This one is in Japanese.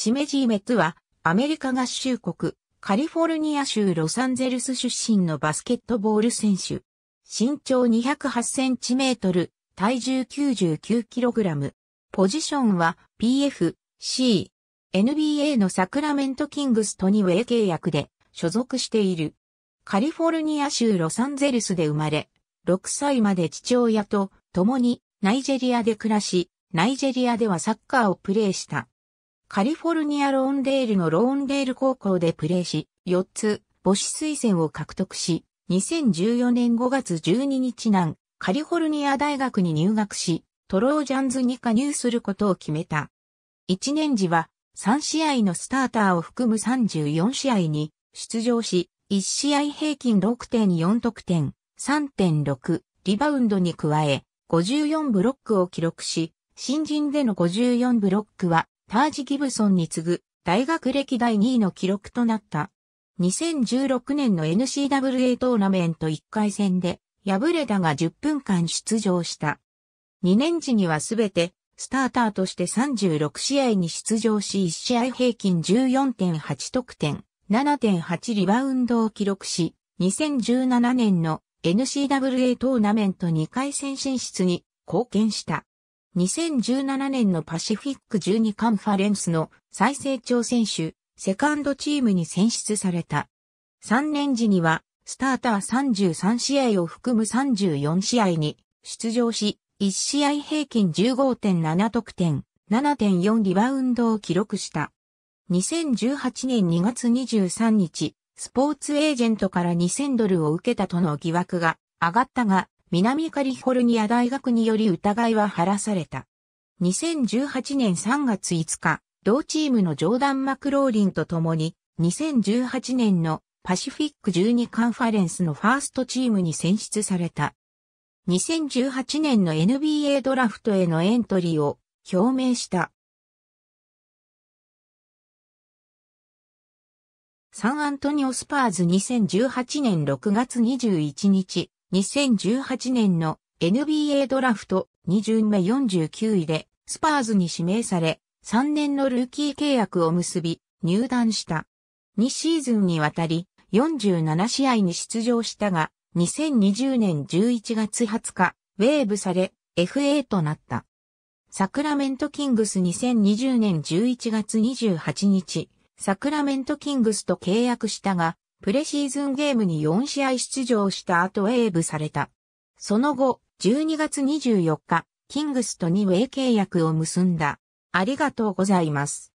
チメジー・メッツは、アメリカ合衆国、カリフォルニア州ロサンゼルス出身のバスケットボール選手。身長208センチメートル、体重99キログラム。ポジションは PF、C。NBA のサクラメントキングストニウェイ契約で所属している。カリフォルニア州ロサンゼルスで生まれ、6歳まで父親と共にナイジェリアで暮らし、ナイジェリアではサッカーをプレーした。カリフォルニア・ローンデールのローンデール高校でプレーし、4つ、母子推薦を獲得し、2014年5月12日南、カリフォルニア大学に入学し、トロージャンズに加入することを決めた。1年時は、3試合のスターターを含む34試合に出場し、1試合平均6.4得点、3.6リバウンドに加え、54ブロックを記録し、新人での54ブロックはタージ・ギブソンに次ぐ大学歴代2位の記録となった。2016年の n c w a トーナメント1回戦で敗れたが10分間出場した。2年時にはすべてスターターとして36試合に出場し1試合平均14.8得点、7.8リバウンドを記録し、2017年の n c w a トーナメント2回戦進出に貢献した。2017年のパシフィック12カンファレンスの再成長選手、セカンドチームに選出された。3年時には、スターター33試合を含む34試合に出場し、1試合平均15.7得点、7.4リバウンドを記録した。2018年2月23日、スポーツエージェントから2000ドルを受けたとの疑惑が上がったが、南カリフォルニア大学により疑いは晴らされた。2018年3月5日、同チームのジョーダン・マクローリンと共に、2018年のパシフィック12カンファレンスのファーストチームに選出された。2018年の NBA ドラフトへのエントリーを表明した。サンアントニオスパーズ2018年6月21日、2018年の NBA ドラフト2巡目49位でスパーズに指名され3年のルーキー契約を結び入団した。2シーズンにわたり47試合に出場したが2020年11月20日ウェーブされ FA となった。サクラメントキングス2020年11月28日サクラメントキングスと契約したがプレシーズンゲームに4試合出場した後エーブされた。その後、12月24日、キングスと2ウェイ契約を結んだ。ありがとうございます。